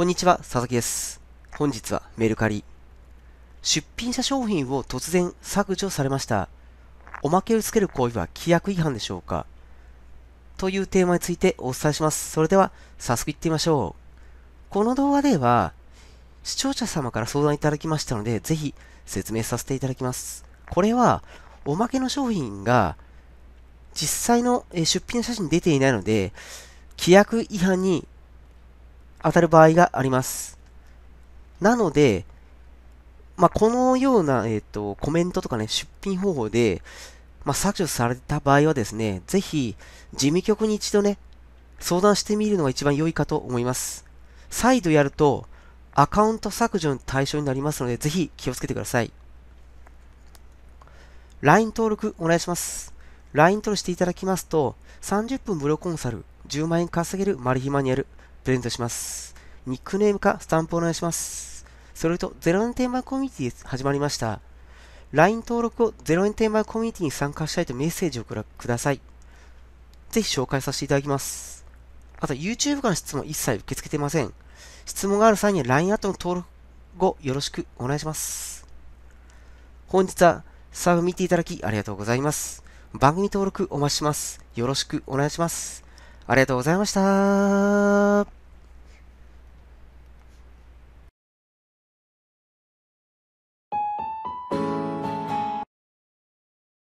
こんにちは、佐々木です。本日はメルカリ。出品者商品を突然削除されました。おまけをつける行為は規約違反でしょうかというテーマについてお伝えします。それでは、早速いってみましょう。この動画では、視聴者様から相談いただきましたので、ぜひ説明させていただきます。これは、おまけの商品が、実際の出品写真に出ていないので、規約違反に当たる場合があります。なので、まあ、このような、えっ、ー、と、コメントとかね、出品方法で、まあ、削除された場合はですね、ぜひ、事務局に一度ね、相談してみるのが一番良いかと思います。再度やると、アカウント削除の対象になりますので、ぜひ気をつけてください。LINE 登録お願いします。LINE 登録していただきますと、30分無料コンサル、10万円稼げるマル秘マニュアル、プレゼントします。ニックネームかスタンプお願いします。それと、0円転売コミュニティ始まりました。LINE 登録を0円転売コミュニティに参加したいとメッセージをください。ぜひ紹介させていただきます。あと、YouTube からの質問一切受け付けてません。質問がある際には LINE アットの登録後よろしくお願いします。本日はサーブ見ていただきありがとうございます。番組登録お待ちします。よろしくお願いします。ありがとうございました。